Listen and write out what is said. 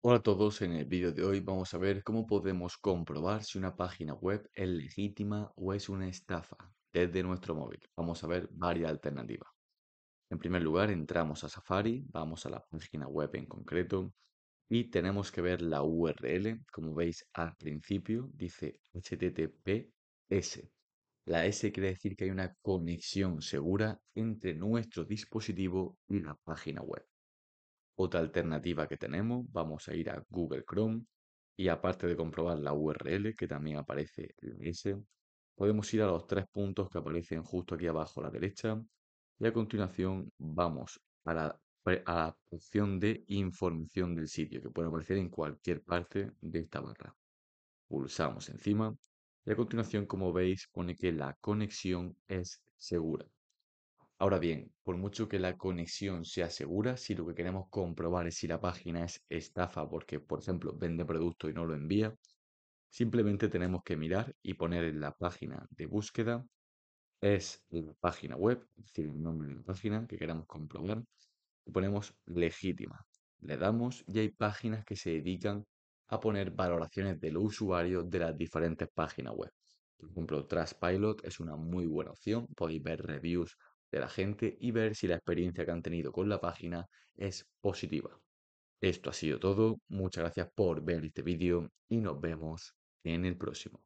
Hola a todos, en el vídeo de hoy vamos a ver cómo podemos comprobar si una página web es legítima o es una estafa desde nuestro móvil. Vamos a ver varias alternativas. En primer lugar, entramos a Safari, vamos a la página web en concreto y tenemos que ver la URL. Como veis al principio dice https. La S quiere decir que hay una conexión segura entre nuestro dispositivo y la página web. Otra alternativa que tenemos, vamos a ir a Google Chrome y aparte de comprobar la URL que también aparece en ese, podemos ir a los tres puntos que aparecen justo aquí abajo a la derecha y a continuación vamos a la, a la opción de información del sitio que puede aparecer en cualquier parte de esta barra. Pulsamos encima y a continuación como veis pone que la conexión es segura. Ahora bien, por mucho que la conexión sea segura, si lo que queremos comprobar es si la página es estafa porque, por ejemplo, vende producto y no lo envía, simplemente tenemos que mirar y poner en la página de búsqueda, es la página web, es decir, el nombre de la página que queremos comprobar, y ponemos legítima. Le damos y hay páginas que se dedican a poner valoraciones del usuario de las diferentes páginas web. Por ejemplo, Trustpilot es una muy buena opción. Podéis ver reviews de la gente y ver si la experiencia que han tenido con la página es positiva. Esto ha sido todo, muchas gracias por ver este vídeo y nos vemos en el próximo.